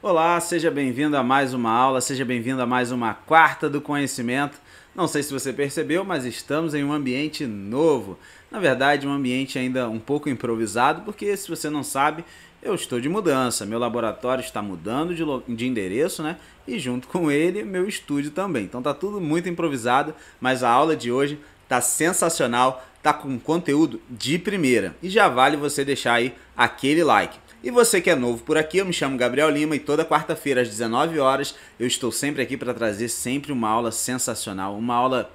Olá, seja bem-vindo a mais uma aula, seja bem-vindo a mais uma quarta do conhecimento. Não sei se você percebeu, mas estamos em um ambiente novo. Na verdade, um ambiente ainda um pouco improvisado, porque se você não sabe, eu estou de mudança. Meu laboratório está mudando de, de endereço, né? E junto com ele, meu estúdio também. Então tá tudo muito improvisado, mas a aula de hoje tá sensacional, tá com conteúdo de primeira. E já vale você deixar aí aquele like. E você que é novo por aqui, eu me chamo Gabriel Lima e toda quarta-feira às 19 horas eu estou sempre aqui para trazer sempre uma aula sensacional, uma aula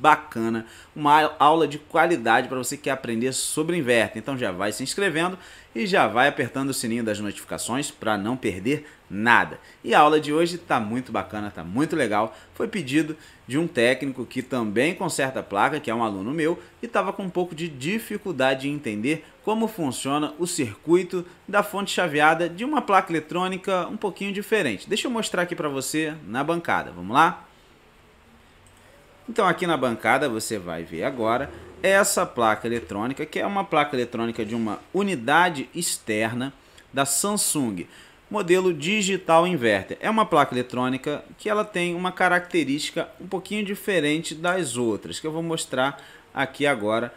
bacana, uma aula de qualidade para você que quer aprender sobre inverter. Então já vai se inscrevendo e já vai apertando o sininho das notificações para não perder nada. E a aula de hoje está muito bacana, está muito legal. Foi pedido de um técnico que também conserta placa, que é um aluno meu, e estava com um pouco de dificuldade em entender como funciona o circuito da fonte chaveada de uma placa eletrônica um pouquinho diferente. Deixa eu mostrar aqui para você na bancada. Vamos lá? Então aqui na bancada você vai ver agora essa placa eletrônica, que é uma placa eletrônica de uma unidade externa da Samsung, modelo Digital Inverter. É uma placa eletrônica que ela tem uma característica um pouquinho diferente das outras, que eu vou mostrar aqui agora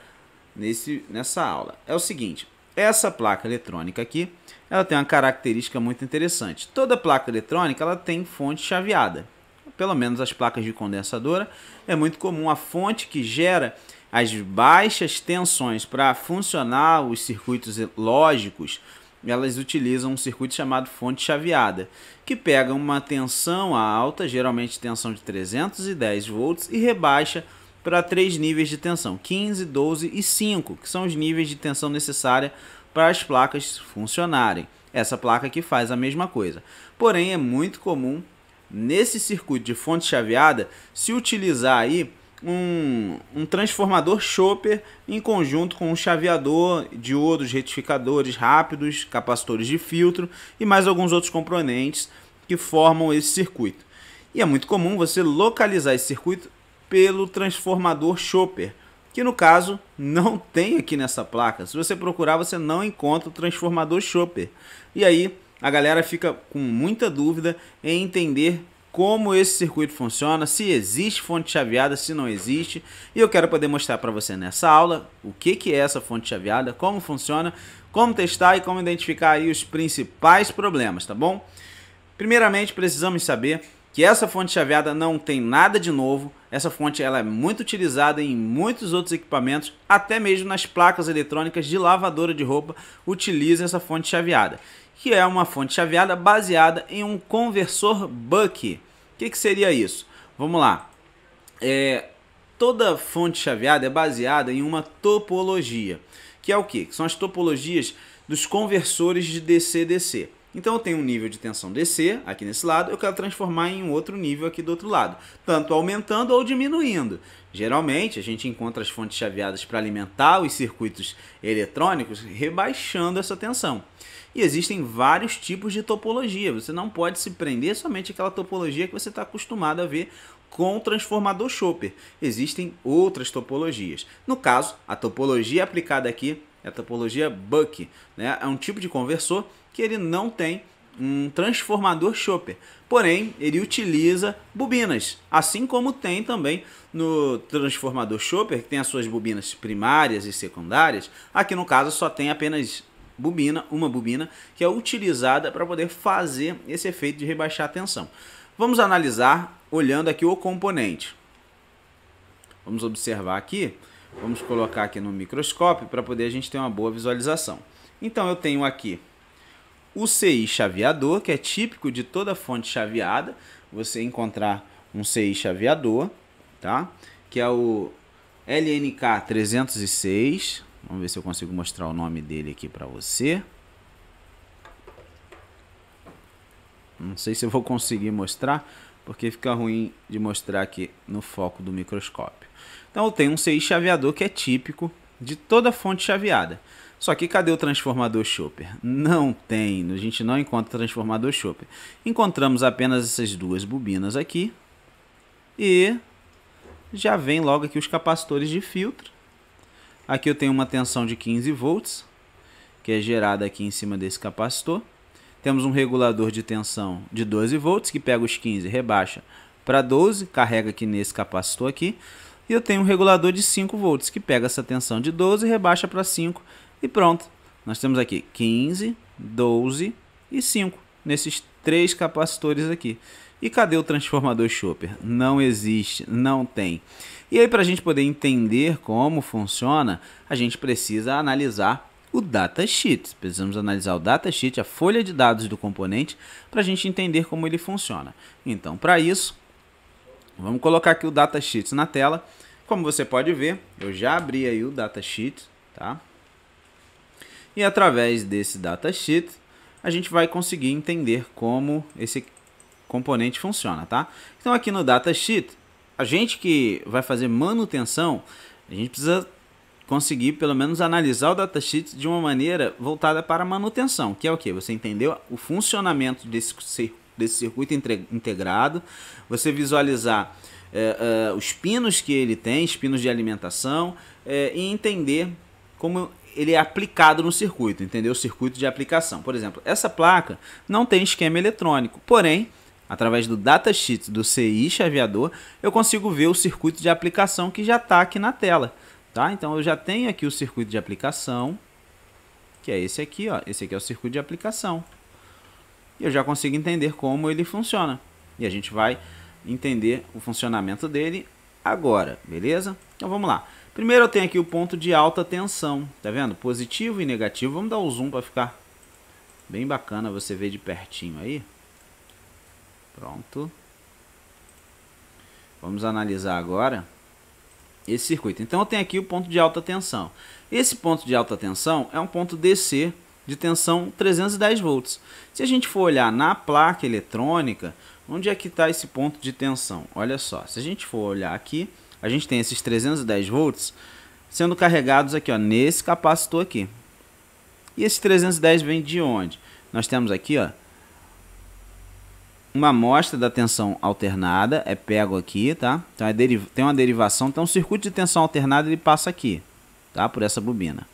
nesse, nessa aula. É o seguinte, essa placa eletrônica aqui, ela tem uma característica muito interessante. Toda placa eletrônica ela tem fonte chaveada pelo menos as placas de condensadora, é muito comum a fonte que gera as baixas tensões para funcionar os circuitos lógicos, elas utilizam um circuito chamado fonte chaveada, que pega uma tensão alta, geralmente tensão de 310 volts, e rebaixa para três níveis de tensão, 15, 12 e 5, que são os níveis de tensão necessária para as placas funcionarem. Essa placa aqui faz a mesma coisa. Porém, é muito comum nesse circuito de fonte chaveada, se utilizar aí um, um transformador chopper em conjunto com um chaveador, diodos, retificadores rápidos, capacitores de filtro e mais alguns outros componentes que formam esse circuito. E é muito comum você localizar esse circuito pelo transformador chopper, que no caso não tem aqui nessa placa. Se você procurar, você não encontra o transformador chopper. E aí a galera fica com muita dúvida em entender como esse circuito funciona, se existe fonte chaveada, se não existe. E eu quero poder mostrar para você nessa aula o que, que é essa fonte chaveada, como funciona, como testar e como identificar aí os principais problemas, tá bom? Primeiramente, precisamos saber que essa fonte chaveada não tem nada de novo. Essa fonte ela é muito utilizada em muitos outros equipamentos, até mesmo nas placas eletrônicas de lavadora de roupa utiliza essa fonte chaveada que é uma fonte chaveada baseada em um conversor Buck. O que, que, seria isso? Vamos lá. É, toda fonte chaveada é baseada em uma topologia, que é o quê? que? São as topologias dos conversores de DC-DC. Então eu tenho um nível de tensão DC aqui nesse lado, eu quero transformar em um outro nível aqui do outro lado, tanto aumentando ou diminuindo. Geralmente a gente encontra as fontes chaveadas para alimentar os circuitos eletrônicos, rebaixando essa tensão. E existem vários tipos de topologia. Você não pode se prender somente àquela topologia que você está acostumado a ver com o transformador Chopper. Existem outras topologias. No caso, a topologia aplicada aqui é a topologia Buck. Né? É um tipo de conversor que ele não tem um transformador Chopper. Porém, ele utiliza bobinas, assim como tem também no transformador Chopper, que tem as suas bobinas primárias e secundárias. Aqui no caso só tem apenas bobina, uma bobina, que é utilizada para poder fazer esse efeito de rebaixar a tensão. Vamos analisar olhando aqui o componente. Vamos observar aqui, vamos colocar aqui no microscópio para poder a gente ter uma boa visualização. Então eu tenho aqui o CI chaveador, que é típico de toda fonte chaveada, você encontrar um CI chaveador, tá? Que é o LNK 306, Vamos ver se eu consigo mostrar o nome dele aqui para você. Não sei se eu vou conseguir mostrar, porque fica ruim de mostrar aqui no foco do microscópio. Então eu tenho um CI chaveador que é típico de toda fonte chaveada. Só que cadê o transformador Chopper? Não tem, a gente não encontra transformador Chopper. Encontramos apenas essas duas bobinas aqui e já vem logo aqui os capacitores de filtro Aqui eu tenho uma tensão de 15 volts, que é gerada aqui em cima desse capacitor. Temos um regulador de tensão de 12 volts, que pega os 15 rebaixa para 12, carrega aqui nesse capacitor aqui. E eu tenho um regulador de 5 volts, que pega essa tensão de 12 e rebaixa para 5 e pronto. Nós temos aqui 15, 12 e 5 nesses três capacitores aqui. E cadê o transformador Chopper? Não existe, não tem. E aí, para a gente poder entender como funciona, a gente precisa analisar o datasheet. Precisamos analisar o datasheet, a folha de dados do componente, para a gente entender como ele funciona. Então, para isso, vamos colocar aqui o datasheet na tela. Como você pode ver, eu já abri aí o datasheet, tá? E através desse datasheet, a gente vai conseguir entender como esse componente funciona, tá? Então aqui no datasheet, a gente que vai fazer manutenção, a gente precisa conseguir pelo menos analisar o datasheet de uma maneira voltada para manutenção, que é o que? Você entendeu o funcionamento desse, desse circuito integrado, você visualizar é, é, os pinos que ele tem, os pinos de alimentação, é, e entender como ele é aplicado no circuito, entendeu? O circuito de aplicação. Por exemplo, essa placa não tem esquema eletrônico, porém Através do datasheet do CI Chaveador, eu consigo ver o circuito de aplicação que já está aqui na tela. Tá? Então eu já tenho aqui o circuito de aplicação, que é esse aqui. Ó. Esse aqui é o circuito de aplicação. E eu já consigo entender como ele funciona. E a gente vai entender o funcionamento dele agora, beleza? Então vamos lá. Primeiro eu tenho aqui o ponto de alta tensão, tá vendo? Positivo e negativo. Vamos dar o um zoom para ficar bem bacana você ver de pertinho aí. Pronto. Vamos analisar agora esse circuito. Então eu tenho aqui o ponto de alta tensão. Esse ponto de alta tensão é um ponto DC de tensão 310 volts. Se a gente for olhar na placa eletrônica, onde é que está esse ponto de tensão? Olha só, se a gente for olhar aqui, a gente tem esses 310 volts sendo carregados aqui ó, nesse capacitor aqui. E esse 310 vem de onde? Nós temos aqui ó, uma amostra da tensão alternada é pego aqui, tá? Então é tem uma derivação, então o circuito de tensão alternada ele passa aqui, tá? Por essa bobina.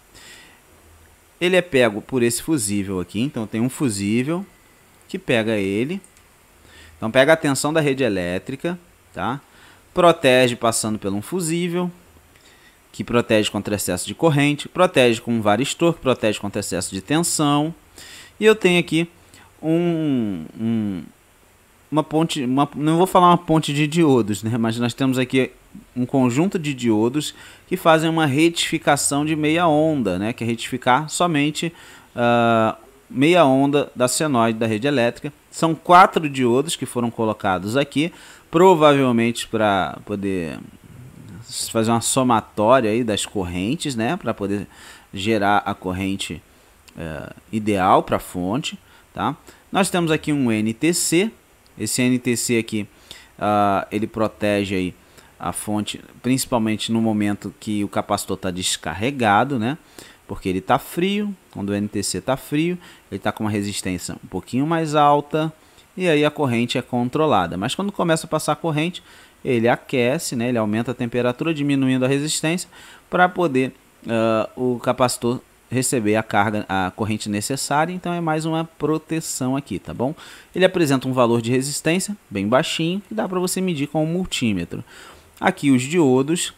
Ele é pego por esse fusível aqui, então tem um fusível que pega ele. Então pega a tensão da rede elétrica, tá? Protege passando por um fusível, que protege contra excesso de corrente, protege com um varistor, que protege contra excesso de tensão. E eu tenho aqui um, um uma ponte, uma, não vou falar uma ponte de diodos, né? mas nós temos aqui um conjunto de diodos que fazem uma retificação de meia onda, né? que é retificar somente uh, meia onda da senoide da rede elétrica. São quatro diodos que foram colocados aqui, provavelmente para poder fazer uma somatória aí das correntes, né? para poder gerar a corrente uh, ideal para a fonte. Tá? Nós temos aqui um NTC, esse NTC aqui, uh, ele protege aí a fonte, principalmente no momento que o capacitor está descarregado, né? Porque ele está frio, quando o NTC está frio, ele está com uma resistência um pouquinho mais alta e aí a corrente é controlada. Mas quando começa a passar a corrente, ele aquece, né? ele aumenta a temperatura, diminuindo a resistência para poder uh, o capacitor receber a carga, a corrente necessária, então é mais uma proteção aqui, tá bom? Ele apresenta um valor de resistência bem baixinho e dá para você medir com um multímetro. Aqui os diodos,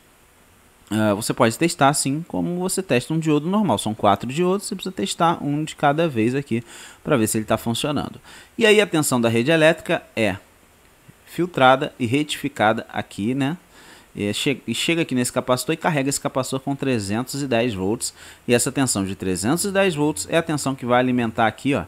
uh, você pode testar assim como você testa um diodo normal, são quatro diodos, você precisa testar um de cada vez aqui para ver se ele está funcionando. E aí a tensão da rede elétrica é filtrada e retificada aqui, né? É, e chega aqui nesse capacitor e carrega esse capacitor com 310 volts. E essa tensão de 310 volts é a tensão que vai alimentar aqui ó,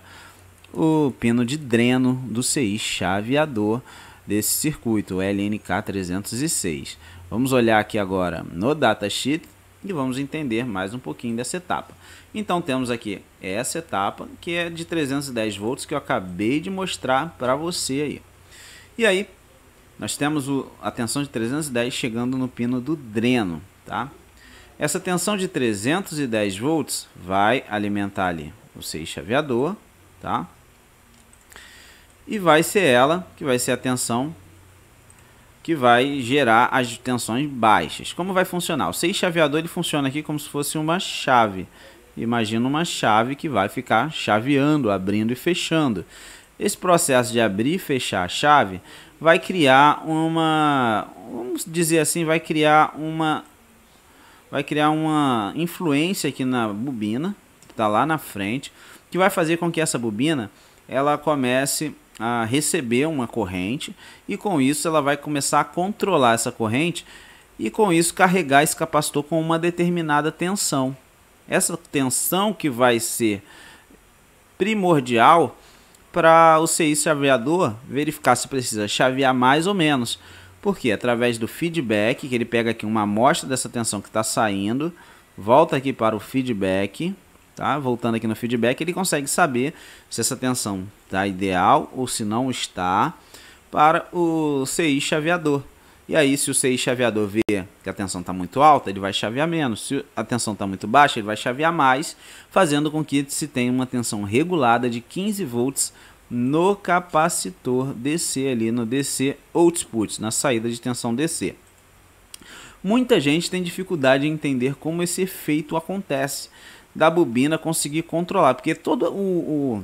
o pino de dreno do CI chaveador desse circuito, LNK306. Vamos olhar aqui agora no datasheet e vamos entender mais um pouquinho dessa etapa. Então temos aqui essa etapa que é de 310 volts que eu acabei de mostrar para você aí. E aí nós temos o, a tensão de 310 chegando no pino do dreno, tá? Essa tensão de 310 volts vai alimentar ali o chaveador, tá? E vai ser ela que vai ser a tensão que vai gerar as tensões baixas. Como vai funcionar? O chaveador ele funciona aqui como se fosse uma chave. Imagina uma chave que vai ficar chaveando, abrindo e fechando. Esse processo de abrir e fechar a chave vai criar uma, vamos dizer assim, vai criar uma vai criar uma influência aqui na bobina, que está lá na frente, que vai fazer com que essa bobina ela comece a receber uma corrente e com isso ela vai começar a controlar essa corrente e com isso carregar esse capacitor com uma determinada tensão. Essa tensão que vai ser primordial para o CI chaveador verificar se precisa chavear mais ou menos. Porque através do feedback, que ele pega aqui uma amostra dessa tensão que está saindo, volta aqui para o feedback, tá? voltando aqui no feedback, ele consegue saber se essa tensão está ideal ou se não está para o CI chaveador. E aí, se o CI chaveador vê que a tensão está muito alta, ele vai chavear menos. Se a tensão está muito baixa, ele vai chavear mais, fazendo com que se tenha uma tensão regulada de 15 volts no capacitor DC ali, no DC output, na saída de tensão DC. Muita gente tem dificuldade em entender como esse efeito acontece da bobina conseguir controlar, porque todo o, o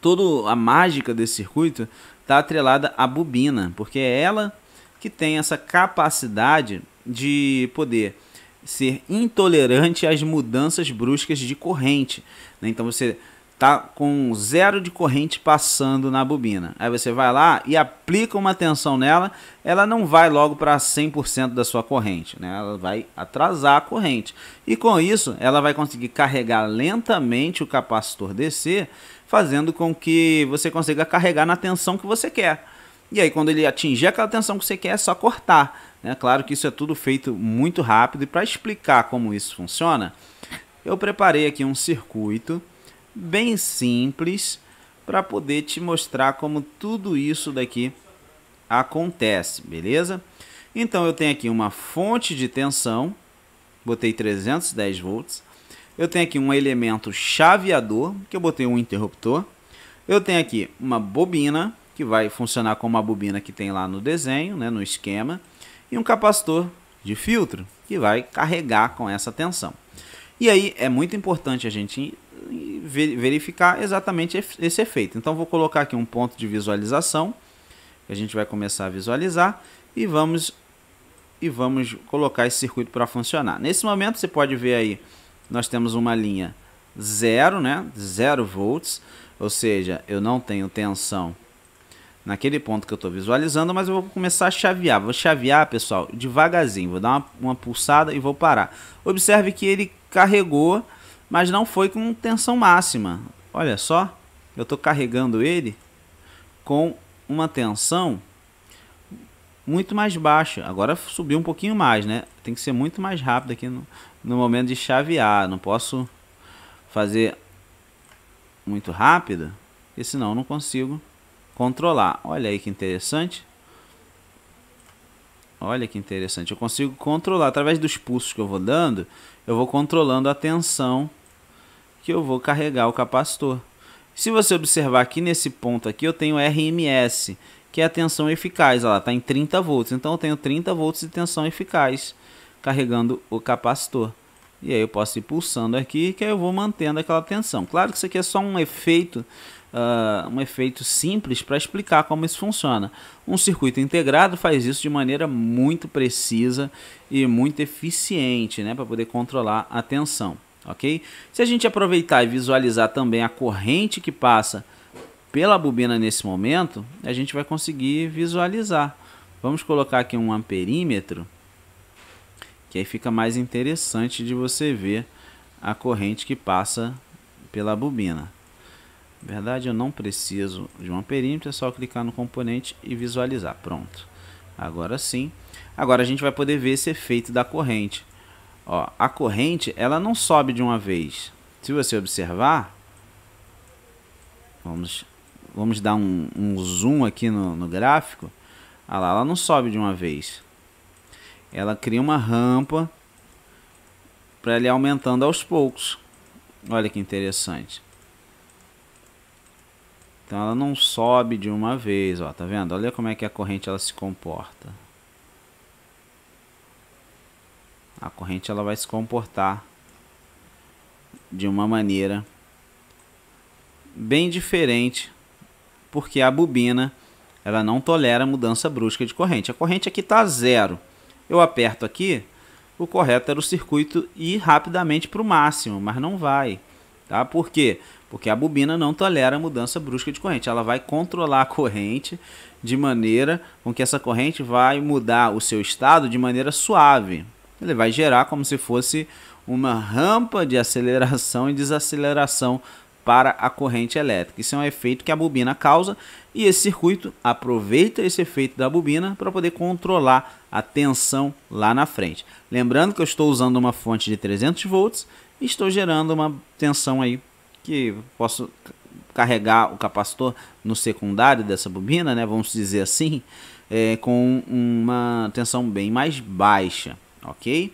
toda a mágica desse circuito está atrelada à bobina, porque é ela que tem essa capacidade de poder ser intolerante às mudanças bruscas de corrente. Né? Então você tá com zero de corrente passando na bobina. Aí você vai lá e aplica uma tensão nela, ela não vai logo para 100% da sua corrente, né? Ela vai atrasar a corrente. E com isso, ela vai conseguir carregar lentamente o capacitor DC, fazendo com que você consiga carregar na tensão que você quer. E aí, quando ele atingir aquela tensão que você quer, é só cortar. Né? Claro que isso é tudo feito muito rápido. E para explicar como isso funciona, eu preparei aqui um circuito bem simples para poder te mostrar como tudo isso daqui acontece, beleza? Então eu tenho aqui uma fonte de tensão, botei 310 volts. Eu tenho aqui um elemento chaveador, que eu botei um interruptor. Eu tenho aqui uma bobina, que vai funcionar como a bobina que tem lá no desenho, né, no esquema, e um capacitor de filtro que vai carregar com essa tensão. E aí é muito importante a gente verificar exatamente esse efeito. Então vou colocar aqui um ponto de visualização, que a gente vai começar a visualizar e vamos e vamos colocar esse circuito para funcionar. Nesse momento você pode ver aí, nós temos uma linha zero, né? Zero volts, ou seja, eu não tenho tensão naquele ponto que eu estou visualizando, mas eu vou começar a chavear. Vou chavear, pessoal, devagarzinho. Vou dar uma, uma pulsada e vou parar. Observe que ele carregou, mas não foi com tensão máxima. Olha só, eu estou carregando ele com uma tensão muito mais baixa. Agora subiu um pouquinho mais, né? Tem que ser muito mais rápido aqui no, no momento de chavear. Não posso fazer muito rápido, porque senão eu não consigo controlar. Olha aí que interessante. Olha que interessante. Eu consigo controlar através dos pulsos que eu vou dando, eu vou controlando a tensão que eu vou carregar o capacitor. Se você observar aqui nesse ponto aqui, eu tenho RMS, que é a tensão eficaz, ela está em 30 volts. Então eu tenho 30 volts de tensão eficaz carregando o capacitor. E aí eu posso ir pulsando aqui, que aí eu vou mantendo aquela tensão. Claro que isso aqui é só um efeito uh, um efeito simples para explicar como isso funciona. Um circuito integrado faz isso de maneira muito precisa e muito eficiente né, para poder controlar a tensão. Okay? Se a gente aproveitar e visualizar também a corrente que passa pela bobina nesse momento, a gente vai conseguir visualizar. Vamos colocar aqui um amperímetro, que aí fica mais interessante de você ver a corrente que passa pela bobina. Na verdade, eu não preciso de uma perímetro, é só clicar no componente e visualizar. Pronto. Agora sim. Agora a gente vai poder ver esse efeito da corrente. Ó, a corrente, ela não sobe de uma vez. Se você observar, vamos, vamos dar um, um zoom aqui no, no gráfico. Ah, lá, ela não sobe de uma vez. Ela cria uma rampa para ele aumentando aos poucos. Olha que interessante. Então ela não sobe de uma vez, ó, tá vendo? Olha como é que a corrente ela se comporta. A corrente ela vai se comportar de uma maneira bem diferente, porque a bobina ela não tolera mudança brusca de corrente. A corrente aqui está zero. Eu aperto aqui, o correto era o circuito ir rapidamente para o máximo, mas não vai. Tá? Por quê? Porque a bobina não tolera mudança brusca de corrente. Ela vai controlar a corrente de maneira com que essa corrente vai mudar o seu estado de maneira suave. Ele vai gerar como se fosse uma rampa de aceleração e desaceleração para a corrente elétrica. Isso é um efeito que a bobina causa e esse circuito aproveita esse efeito da bobina para poder controlar a tensão lá na frente. Lembrando que eu estou usando uma fonte de 300 volts e estou gerando uma tensão aí que posso carregar o capacitor no secundário dessa bobina, né, vamos dizer assim, é, com uma tensão bem mais baixa, ok?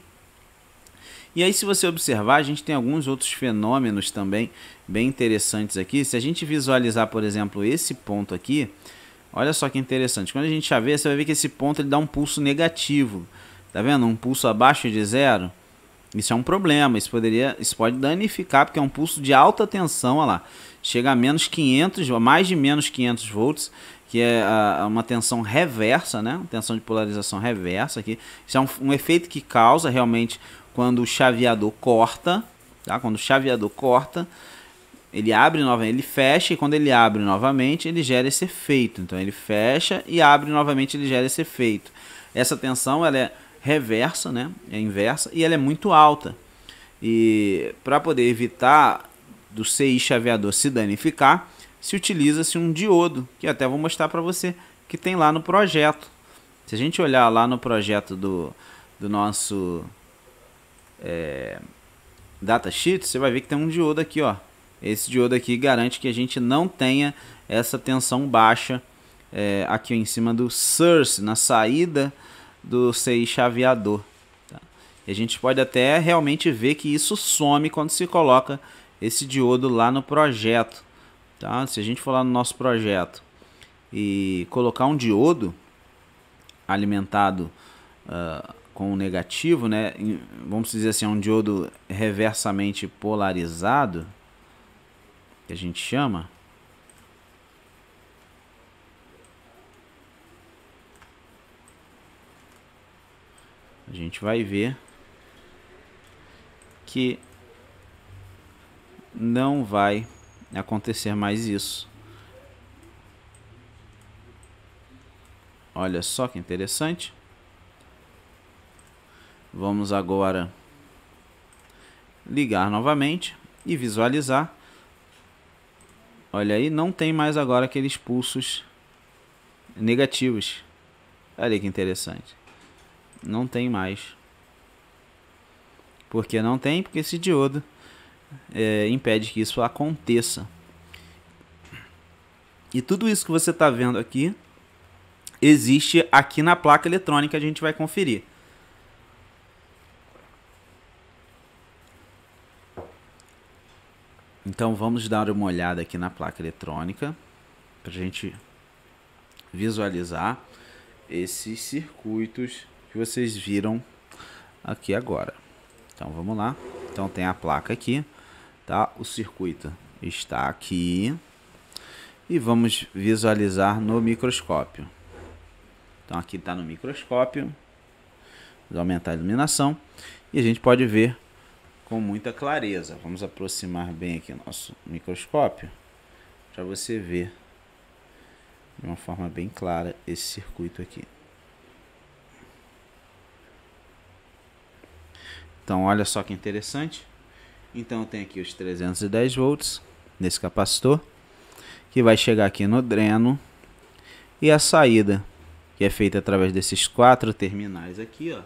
E aí, se você observar, a gente tem alguns outros fenômenos também bem interessantes aqui. Se a gente visualizar, por exemplo, esse ponto aqui, olha só que interessante. Quando a gente vê, você vai ver que esse ponto ele dá um pulso negativo. Tá vendo? Um pulso abaixo de zero. Isso é um problema, isso poderia, isso pode danificar, porque é um pulso de alta tensão, olha lá. Chega a menos 500, mais de menos 500 volts, que é ah, uma tensão reversa, né? Tensão de polarização reversa aqui. Isso é um, um efeito que causa realmente quando o chaveador corta, tá? Quando o chaveador corta, ele abre novamente, ele fecha e quando ele abre novamente, ele gera esse efeito. Então ele fecha e abre novamente, ele gera esse efeito. Essa tensão ela é reversa, né? É inversa e ela é muito alta. E para poder evitar do CI chaveador se danificar, se utiliza-se um diodo, que até vou mostrar para você que tem lá no projeto. Se a gente olhar lá no projeto do, do nosso é, datasheet, você vai ver que tem um diodo aqui, ó. Esse diodo aqui garante que a gente não tenha essa tensão baixa é, aqui em cima do source, na saída do CI chaveador. Tá? E a gente pode até realmente ver que isso some quando se coloca esse diodo lá no projeto. Tá? Se a gente for lá no nosso projeto e colocar um diodo alimentado uh, com um negativo, né? vamos dizer assim, é um diodo reversamente polarizado, que a gente chama, a gente vai ver que não vai acontecer mais isso. Olha só que interessante. Vamos agora ligar novamente e visualizar. Olha aí, não tem mais agora aqueles pulsos negativos. Olha que interessante. Não tem mais. Porque não tem, porque esse diodo é, impede que isso aconteça. E tudo isso que você está vendo aqui existe aqui na placa eletrônica, a gente vai conferir. Então vamos dar uma olhada aqui na placa eletrônica para a gente visualizar esses circuitos que vocês viram aqui agora. Então vamos lá. Então tem a placa aqui, tá? O circuito está aqui e vamos visualizar no microscópio. Então aqui está no microscópio, vamos aumentar a iluminação e a gente pode ver com muita clareza. Vamos aproximar bem aqui nosso microscópio para você ver de uma forma bem clara esse circuito aqui. Então olha só que interessante. Então tem aqui os 310 volts nesse capacitor que vai chegar aqui no dreno e a saída que é feita através desses quatro terminais aqui, ó.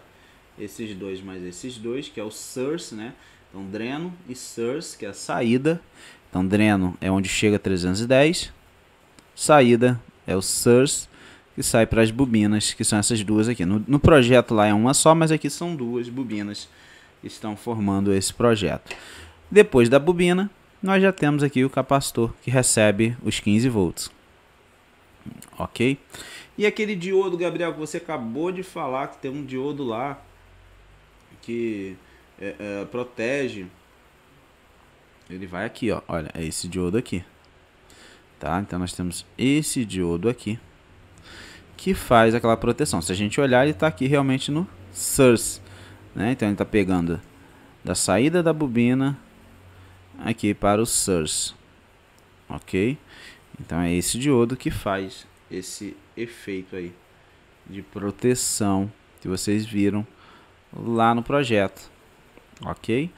Esses dois mais esses dois, que é o source, né? Então dreno e source, que é a saída. Então dreno é onde chega 310. Saída é o source que sai para as bobinas, que são essas duas aqui. No, no projeto lá é uma só, mas aqui são duas bobinas estão formando esse projeto. Depois da bobina, nós já temos aqui o capacitor que recebe os 15 volts. Ok? E aquele diodo, Gabriel, que você acabou de falar que tem um diodo lá que é, é, protege. Ele vai aqui, ó. Olha, é esse diodo aqui. Tá? Então nós temos esse diodo aqui que faz aquela proteção. Se a gente olhar, ele está aqui realmente no source. Né? Então ele está pegando da saída da bobina aqui para o source, ok? Então é esse diodo que faz esse efeito aí de proteção que vocês viram lá no projeto, ok?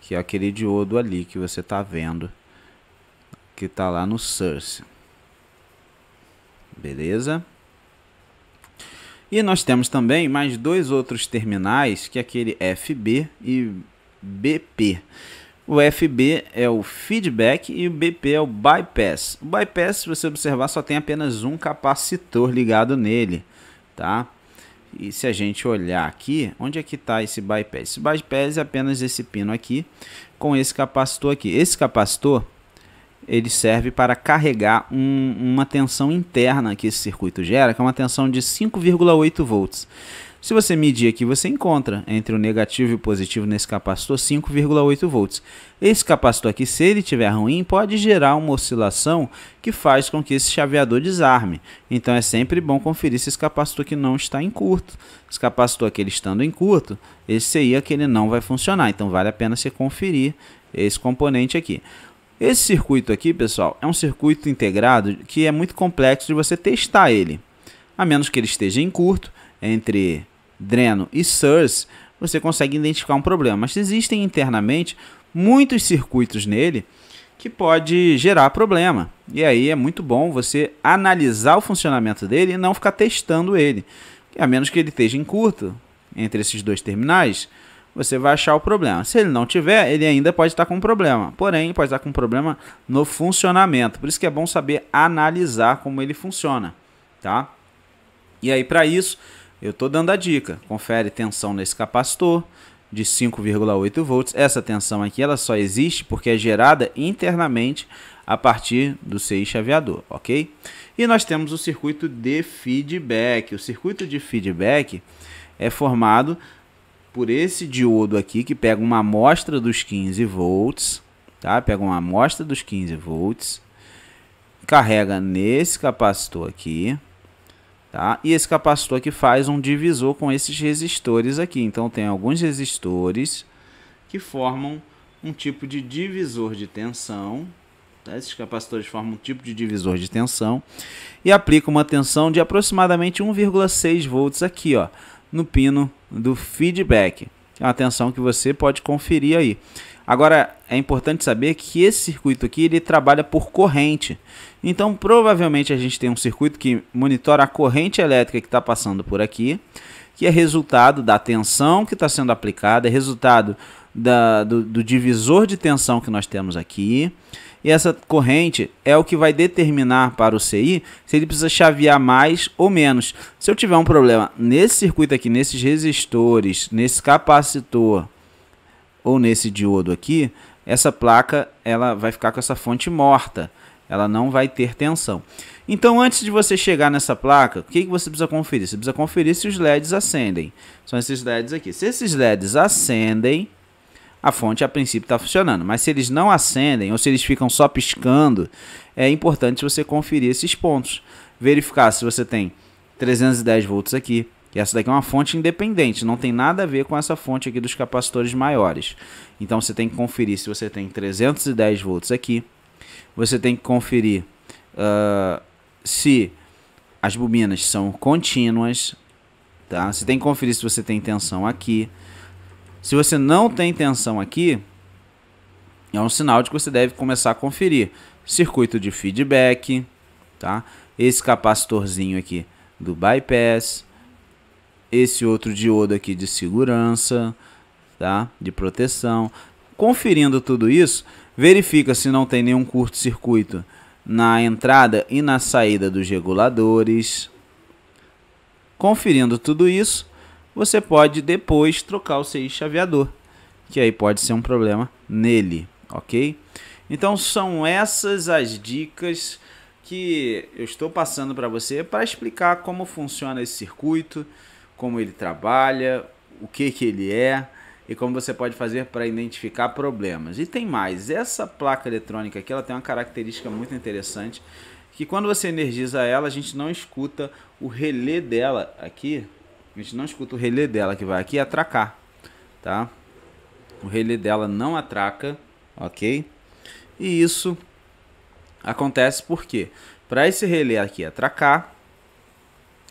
Que é aquele diodo ali que você está vendo, que está lá no source, beleza? E nós temos também mais dois outros terminais, que é aquele FB e BP. O FB é o feedback e o BP é o bypass. O bypass, se você observar, só tem apenas um capacitor ligado nele, tá? E se a gente olhar aqui, onde é que está esse bypass? Esse bypass é apenas esse pino aqui com esse capacitor aqui. Esse capacitor ele serve para carregar um, uma tensão interna que esse circuito gera, que é uma tensão de 5,8 volts. Se você medir aqui, você encontra entre o negativo e o positivo nesse capacitor 5,8 volts. Esse capacitor aqui, se ele estiver ruim, pode gerar uma oscilação que faz com que esse chaveador desarme. Então é sempre bom conferir se esse capacitor aqui não está em curto. Esse capacitor aqui ele estando em curto, esse seria que ele não vai funcionar. Então vale a pena você conferir esse componente aqui. Esse circuito aqui, pessoal, é um circuito integrado que é muito complexo de você testar ele. A menos que ele esteja em curto, entre dreno e SURS, você consegue identificar um problema. Mas existem internamente muitos circuitos nele que pode gerar problema. E aí é muito bom você analisar o funcionamento dele e não ficar testando ele. A menos que ele esteja em curto entre esses dois terminais, você vai achar o problema. Se ele não tiver, ele ainda pode estar com um problema. Porém, pode estar com um problema no funcionamento. Por isso que é bom saber analisar como ele funciona, tá? E aí para isso, eu estou dando a dica. Confere tensão nesse capacitor de 5,8 volts. Essa tensão aqui ela só existe porque é gerada internamente a partir do CI chaveador, ok? E nós temos o circuito de feedback. O circuito de feedback é formado por esse diodo aqui que pega uma amostra dos 15 volts, tá? Pega uma amostra dos 15 volts, carrega nesse capacitor aqui, tá? E esse capacitor aqui faz um divisor com esses resistores aqui. Então tem alguns resistores que formam um tipo de divisor de tensão, tá? Esses capacitores formam um tipo de divisor de tensão e aplica uma tensão de aproximadamente 1,6 volts aqui, ó no pino do feedback. A atenção que você pode conferir aí. Agora, é importante saber que esse circuito aqui ele trabalha por corrente. Então, provavelmente a gente tem um circuito que monitora a corrente elétrica que está passando por aqui, que é resultado da tensão que está sendo aplicada, é resultado da, do, do divisor de tensão que nós temos aqui, e essa corrente é o que vai determinar para o CI se ele precisa chavear mais ou menos. Se eu tiver um problema nesse circuito aqui, nesses resistores, nesse capacitor ou nesse diodo aqui, essa placa ela vai ficar com essa fonte morta. Ela não vai ter tensão. Então, antes de você chegar nessa placa, o que, que você precisa conferir? Você precisa conferir se os LEDs acendem. São esses LEDs aqui. Se esses LEDs acendem, a fonte a princípio está funcionando. Mas se eles não acendem ou se eles ficam só piscando, é importante você conferir esses pontos. Verificar se você tem 310 volts aqui. E essa daqui é uma fonte independente, não tem nada a ver com essa fonte aqui dos capacitores maiores. Então você tem que conferir se você tem 310 volts aqui. Você tem que conferir uh, se as bobinas são contínuas. Tá? Você tem que conferir se você tem tensão aqui. Se você não tem tensão aqui, é um sinal de que você deve começar a conferir. Circuito de feedback, tá? Esse capacitorzinho aqui do bypass, esse outro diodo aqui de segurança, tá? De proteção. Conferindo tudo isso, verifica se não tem nenhum curto-circuito na entrada e na saída dos reguladores. Conferindo tudo isso, você pode depois trocar o seu chaveador, que aí pode ser um problema nele, ok? Então são essas as dicas que eu estou passando para você para explicar como funciona esse circuito, como ele trabalha, o que, que ele é e como você pode fazer para identificar problemas. E tem mais, essa placa eletrônica aqui ela tem uma característica muito interessante, que quando você energiza ela, a gente não escuta o relé dela aqui, a gente não escuta o relé dela que vai aqui atracar, tá? O relé dela não atraca, ok? E isso acontece porque para esse relé aqui atracar,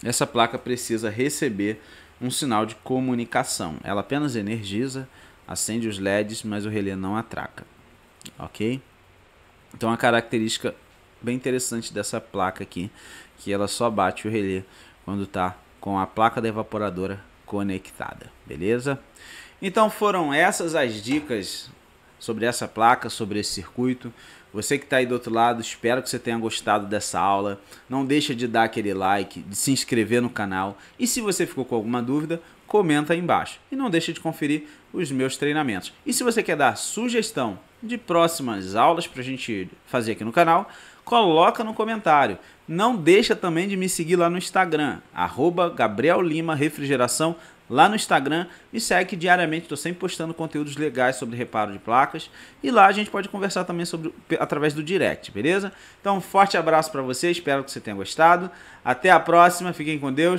essa placa precisa receber um sinal de comunicação. Ela apenas energiza, acende os LEDs, mas o relé não atraca, ok? Então a característica bem interessante dessa placa aqui, que ela só bate o relé quando está com a placa da evaporadora conectada, beleza? Então foram essas as dicas sobre essa placa, sobre esse circuito. Você que está aí do outro lado, espero que você tenha gostado dessa aula. Não deixa de dar aquele like, de se inscrever no canal. E se você ficou com alguma dúvida, comenta aí embaixo. E não deixa de conferir os meus treinamentos. E se você quer dar sugestão de próximas aulas para a gente fazer aqui no canal, coloca no comentário. Não deixa também de me seguir lá no Instagram, arroba Gabriel Lima Refrigeração, lá no Instagram. Me segue diariamente, estou sempre postando conteúdos legais sobre reparo de placas. E lá a gente pode conversar também sobre através do direct, beleza? Então, um forte abraço para você, espero que você tenha gostado. Até a próxima, fiquem com Deus.